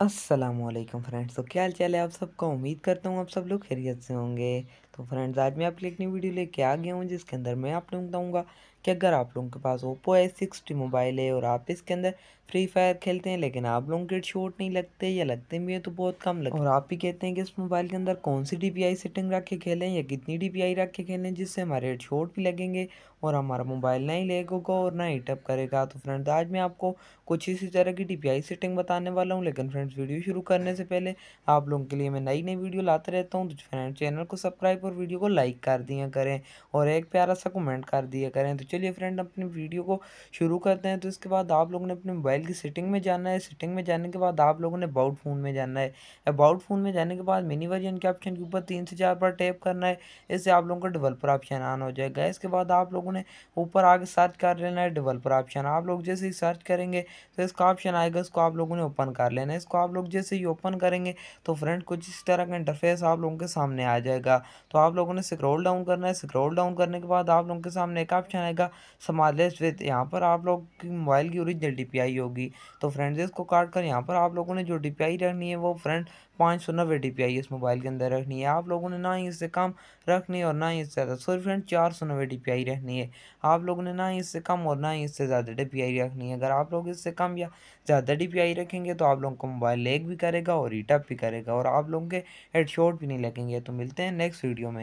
Aslam friends तो क्या हाल चाल है आप सबका उम्मीद करता हूँ आप सब लोग खैरियत से होंगे तो फ्रेंड्स आज मैं आपके लिए एक नई वीडियो लेके आ गया हूँ जिसके अंदर मैं आप लोगों को बताऊँगा कि अगर आप लोगों के पास ओप्पो एस सिक्सटी मोबाइल है और आप इसके अंदर फ्री फायर खेलते हैं लेकिन आप लोगों के शॉट नहीं लगते या लगते भी हैं तो बहुत कम लगते और आप भी कहते हैं कि इस मोबाइल के अंदर कौन सी डी सेटिंग रख के खेलें या कितनी डी पी रख के खेलें जिससे हमारे शॉट भी लगेंगे और हमारा मोबाइल ना ही होगा और ना ही करेगा तो फ्रेंड्स आज मैं आपको कुछ इसी तरह की डी सेटिंग बताने वाला हूँ लेकिन फ्रेंड्स वीडियो शुरू करने से पहले आप लोगों के लिए मैं नई नई वीडियो लाते रहता हूँ तो फ्रेंड चैनल को सब्सक्राइब लाइक और वीडियो को लाइक कर दिया करें और एक प्यारा सा कमेंट कर दिया करें तो चलिए फ्रेंड अपनी वीडियो को शुरू करते हैं तो इसके बाद आप लोगों ने अपने मोबाइल की सेटिंग में जाना है सेटिंग में जाने के बाद आप लोगों ने अबाउट फ़ोन में जाना है अबाउट फ़ोन में जाने के बाद मिनी वर्जन के ऑप्शन के ऊपर तीन से चार बार टैप करना है इससे आप लोगों का डेवलपर ऑप्शन ऑन हो जाएगा इसके बाद आप लोगों ने ऊपर आगे सर्च कर लेना है डेवलपर ऑप्शन आप लोग जैसे ही सर्च करेंगे तो इसका ऑप्शन आएगा इसको आप लोगों ने ओपन कर लेना है इसको आप लोग जैसे ही ओपन करेंगे तो फ्रेंड कुछ इस तरह का इंटरफेस आप लोगों के सामने आ जाएगा तो आप लोगों ने स्क्रॉल डाउन करना है स्क्रॉल डाउन करने के बाद आप लोगों के सामने एक ऑप्शन आएगा समालेस विद यहाँ पर आप लोग की मोबाइल की ओरिजिनल डी पी आई होगी तो फ्रेंड्स इसको काट कर यहाँ पर आप लोगों ने जो डी पी आई रखनी है वो फ्रेंड पाँच सौ नब्बे डी पी आई इस मोबाइल के अंदर रखनी है आप लोगों ने ना ही इससे कम रखनी है और ना ही इससे ज़्यादा सॉरी फ्रेंड चार सौ नब्बे डी पी आई रखनी है आप लोगों ने ना ही इससे कम और ना ही इससे ज़्यादा डी रखनी है अगर आप लोग इससे कम या ज़्यादा डी रखेंगे तो आप लोगों को मोबाइल लेग भी करेगा और रिटअप भी करेगा और आप लोगों के हेड शॉट भी नहीं लगेंगे तो मिलते हैं नेक्स्ट वीडियो Julio